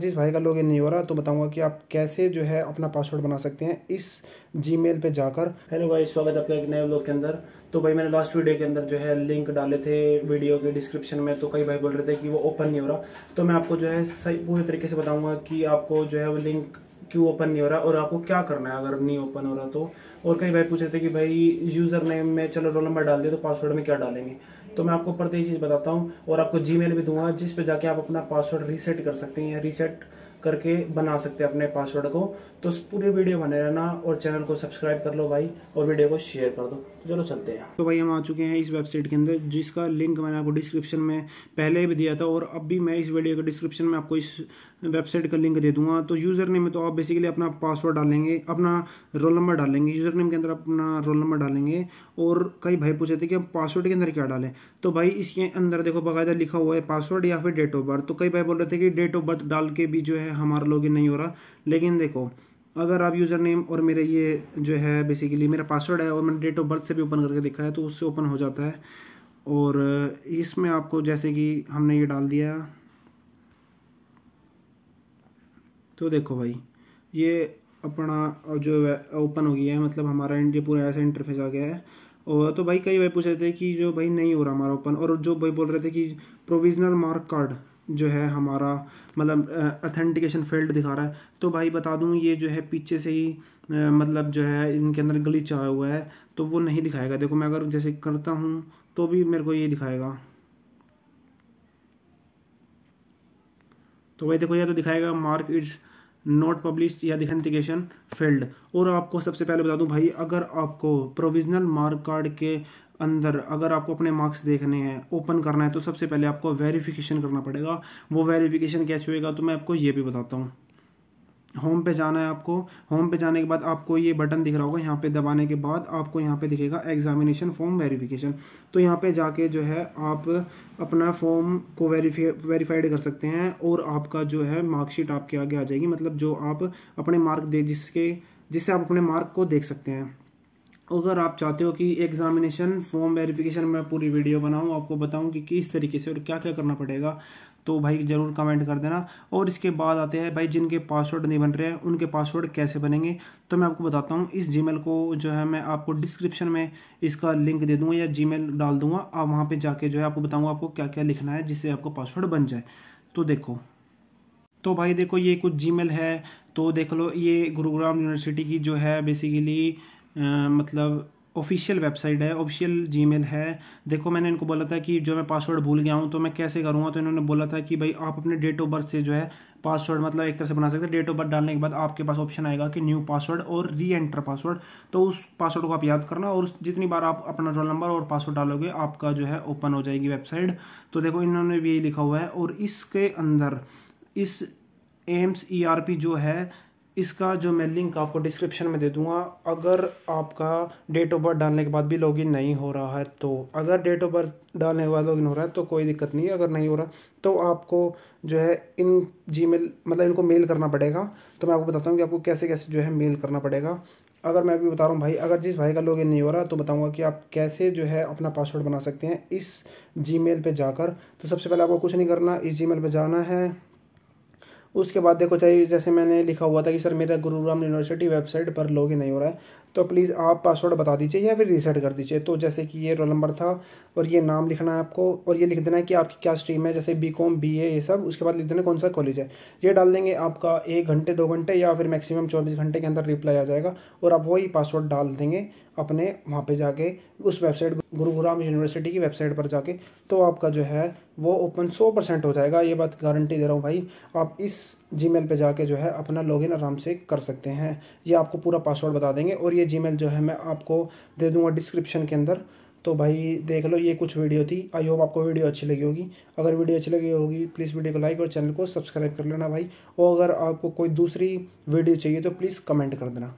जिस भाई का लॉगिन नहीं हो रहा तो बताऊंगा कि आप कैसे जो है अपना पासवर्ड बना सकते हैं इस जीमेल पे जाकर हेलो भाई स्वागत आपका एक नए ब्लॉग के अंदर तो भाई मैंने लास्ट वीडियो के अंदर जो है लिंक डाले थे वीडियो के डिस्क्रिप्शन में तो कई भाई बोल रहे थे कि वो ओपन नहीं हो रहा तो मैं आपको जो है सही पूरे तरीके से बताऊँगा कि आपको जो है वो लिंक क्यों ओपन नहीं हो रहा और आपको क्या करना है अगर नहीं ओपन हो रहा तो और कई भाई पूछ रहे थे कि भाई यूज़र नेम में चलो रोल नंबर डाल दिया तो पासवर्ड में क्या डालेंगे तो मैं आपको प्रत्येक चीज़ बताता हूँ और आपको जी भी दूंगा जिस पे जाके आप अपना पासवर्ड रीसेट कर सकते हैं या रीसेट करके बना सकते हैं अपने पासवर्ड को तो पूरे वीडियो बने रहना और चैनल को सब्सक्राइब कर लो भाई और वीडियो को शेयर कर दो तो चलो चलते हैं तो भाई हम आ चुके हैं इस वेबसाइट के अंदर जिसका लिंक मैंने आपको डिस्क्रिप्शन में पहले भी दिया था और अब भी मैं इस वीडियो के डिस्क्रिप्शन में आपको इस वेबसाइट का लिंक दे दूंगा तो यूज़र नेम में तो आप बेसिकली अपना पासवर्ड डालेंगे अपना रोल नंबर डालेंगे यूज़र नेम के अंदर अपना रोल नंबर डालेंगे और कई भाई पूछे थे कि हम पासवर्ड के अंदर क्या डालें तो भाई इसके अंदर देखो बाकायदा लिखा हुआ है पासवर्ड या फिर डेट ऑफ बर्थ तो कई भाई बोल रहे थे कि डेट ऑफ बर्थ डाल के भी जो है हमारा लॉगिन नहीं हो रहा लेकिन देखो अगर आप यूज़र नेम और मेरे ये जो है बेसिकली मेरा पासवर्ड है और मैंने डेट ऑफ बर्थ से भी ओपन करके देखा है तो उससे ओपन हो जाता है और इसमें आपको जैसे कि हमने ये डाल दिया तो देखो भाई ये अपना जो ओपन हो गया है मतलब हमारा ये पूरा ऐसा इंटरफेस आ गया है और तो भाई कई भाई पूछ रहे थे कि जो भाई नहीं हो रहा हमारा ओपन और जो भाई बोल रहे थे कि प्रोविजनल मार्क कार्ड जो है हमारा मतलब अथेंटिकेशन फील्ड दिखा रहा है तो भाई बता दूं ये जो है पीछे से ही आ, मतलब जो है इनके अंदर गली आया हुआ है तो वो नहीं दिखाएगा देखो मैं अगर जैसे करता हूँ तो भी मेरे को ये दिखाएगा तो भाई देखो यह तो दिखाएगा मार्क इट्स नॉट पब्लिश या दिखेंटिकेशन फील्ड और आपको सबसे पहले बता दूं भाई अगर आपको प्रोविजनल मार्क कार्ड के अंदर अगर आपको अपने मार्क्स देखने हैं ओपन करना है तो सबसे पहले आपको वेरिफिकेशन करना पड़ेगा वो वेरिफिकेशन कैसे होएगा तो मैं आपको ये भी बताता हूँ होम पे जाना है आपको होम पे जाने के बाद आपको ये बटन दिख रहा होगा यहाँ पे दबाने के बाद आपको यहाँ पे दिखेगा एग्जामिनेशन फॉर्म वेरिफिकेशन तो यहाँ पे जाके जो है आप अपना फॉर्म को वेरीफाई वेरीफाइड कर सकते हैं और आपका जो है मार्कशीट आपके आगे आ जाएगी मतलब जो आप अपने मार्क दे जिसके जिससे आप अपने मार्क को देख सकते हैं अगर आप चाहते हो कि एग्जामिनेशन फॉर्म वेरिफिकेशन में पूरी वीडियो बनाऊं आपको बताऊं कि किस तरीके से और क्या क्या करना पड़ेगा तो भाई ज़रूर कमेंट कर देना और इसके बाद आते हैं भाई जिनके पासवर्ड नहीं बन रहे हैं उनके पासवर्ड कैसे बनेंगे तो मैं आपको बताता हूँ इस जीमेल को जो है मैं आपको डिस्क्रिप्शन में इसका लिंक दे दूँगा या जी डाल दूँगा आप वहाँ पर जाके जो है आपको बताऊँगा आपको क्या क्या लिखना है जिससे आपको पासवर्ड बन जाए तो देखो तो भाई देखो ये कुछ जी है तो देख लो ये गुरुग्राम यूनिवर्सिटी की जो है बेसिकली मतलब ऑफिशियल वेबसाइट है ऑफिशियल जीमेल है देखो मैंने इनको बोला था कि जो मैं पासवर्ड भूल गया हूँ तो मैं कैसे करूँगा तो इन्होंने बोला था कि भाई आप अपने डेट ऑफ बर्थ से जो है पासवर्ड मतलब एक तरह से बना सकते हैं डेट ऑफ बर्थ डालने के बाद आपके पास ऑप्शन आएगा कि न्यू पासवर्ड और री एंटर पासवर्ड तो उस पासवर्ड को आप याद करना और जितनी बार आप अपना रोल नंबर और पासवर्ड डालोगे आपका जो है ओपन हो जाएगी वेबसाइट तो देखो इन्होंने भी यही लिखा हुआ है और इसके अंदर इस एम्स ई e जो है इसका जो मैं लिंक आपको डिस्क्रिप्शन में दे दूंगा अगर आपका डेट ऑफ बर्थ डालने के बाद भी लॉगिन नहीं हो रहा है तो अगर डेट ऑफ बर्थ डालने के बाद लॉगिन हो रहा है तो कोई दिक्कत नहीं है अगर नहीं हो रहा तो आपको जो है इन जी मतलब इनको मेल करना पड़ेगा तो मैं आपको बताता हूँ कि आपको कैसे कैसे जो है मेल करना पड़ेगा अगर मैं अभी बता रहा हूँ भाई अगर जिस भाई का लॉगिन नहीं हो रहा तो बताऊँगा कि आप कैसे जो है अपना पासवर्ड बना सकते हैं इस जी मेल पर जाकर तो सबसे पहले आपको कुछ नहीं करना इस जी मेल पर जाना है उसके बाद देखो चाहिए जैसे मैंने लिखा हुआ था कि सर मेरा गुरुग्राम यूनिवर्सिटी वेबसाइट पर लॉगिन नहीं हो रहा है तो प्लीज़ आप पासवर्ड बता दीजिए या फिर रीसेट कर दीजिए तो जैसे कि ये रोल नंबर था और ये नाम लिखना है आपको और ये लिख देना है कि आपकी क्या स्ट्रीम है जैसे बी कॉम बी ए ये सब उसके बाद लिख देना कौन सा कॉलेज है ये डाल देंगे आपका एक घंटे दो घंटे या फिर मैक्सिमम चौबीस घंटे के अंदर रिप्लाई आ जाएगा और आप वही पासवर्ड डाल देंगे अपने वहाँ पर जाके उस वेबसाइट गुरुग्राम यूनिवर्सिटी की वेबसाइट पर जाके तो आपका जो है वो ओपन सौ परसेंट हो जाएगा ये बात गारंटी दे रहा हूँ भाई आप इस जी मेल पर जाके जो है अपना लॉगिन आराम से कर सकते हैं ये आपको पूरा पासवर्ड बता देंगे और ये जी मेल जो है मैं आपको दे दूँगा डिस्क्रिप्शन के अंदर तो भाई देख लो ये कुछ वीडियो थी आई होप आपको वीडियो अच्छी लगी होगी अगर वीडियो अच्छी लगी होगी प्लीज़ वीडियो को लाइक और चैनल को सब्सक्राइब कर लेना भाई और अगर आपको कोई दूसरी वीडियो चाहिए तो प्लीज़ कमेंट कर देना